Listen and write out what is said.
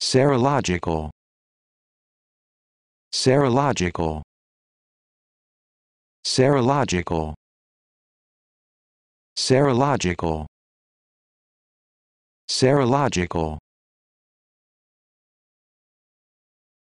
serological serological serological serological serological